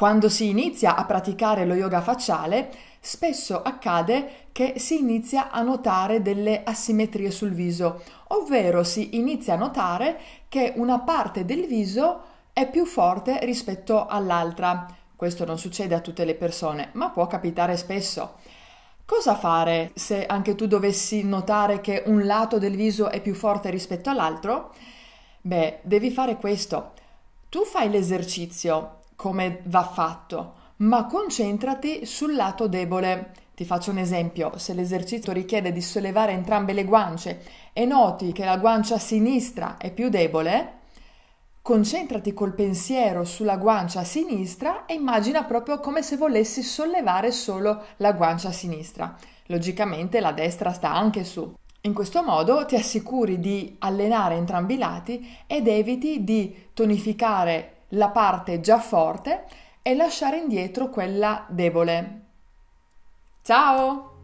Quando si inizia a praticare lo yoga facciale, spesso accade che si inizia a notare delle asimmetrie sul viso, ovvero si inizia a notare che una parte del viso è più forte rispetto all'altra. Questo non succede a tutte le persone, ma può capitare spesso. Cosa fare se anche tu dovessi notare che un lato del viso è più forte rispetto all'altro? Beh, devi fare questo. Tu fai l'esercizio come va fatto, ma concentrati sul lato debole. Ti faccio un esempio, se l'esercizio richiede di sollevare entrambe le guance e noti che la guancia sinistra è più debole, concentrati col pensiero sulla guancia sinistra e immagina proprio come se volessi sollevare solo la guancia sinistra. Logicamente la destra sta anche su. In questo modo ti assicuri di allenare entrambi i lati ed eviti di tonificare la parte già forte e lasciare indietro quella debole. Ciao!